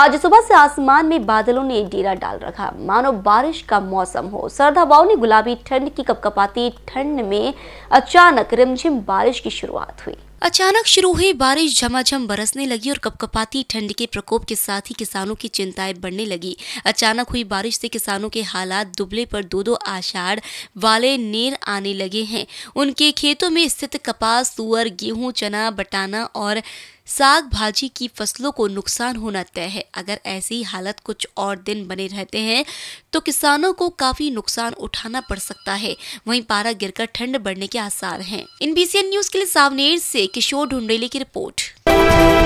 आज सुबह से आसमान में बादलों ने डेरा डाल रखा मानो बारिश का मौसम हो सर्द हवाओं ने गुलाबी ठंड की कपकपाती ठंड में अचानक रिमझिम बारिश की शुरुआत हुई अचानक शुरू हुई बारिश झमाझम बरसने लगी और कपकपाती ठंड के प्रकोप के साथ ही किसानों की चिंताएं बढ़ने लगी अचानक हुई बारिश से किसानों के हालात दुबले पर दो दो आषाढ़ वाले नेर आने लगे हैं उनके खेतों में स्थित कपास सुअर गेहूं चना बटाना और साग भाजी की फसलों को नुकसान होना तय है अगर ऐसी हालत कुछ और दिन बने रहते हैं तो किसानों को काफी नुकसान उठाना पड़ सकता है वहीं पारा गिरकर ठंड बढ़ने के आसार हैं। इन बी न्यूज के लिए सावनेर से किशोर ढुंडेली की रिपोर्ट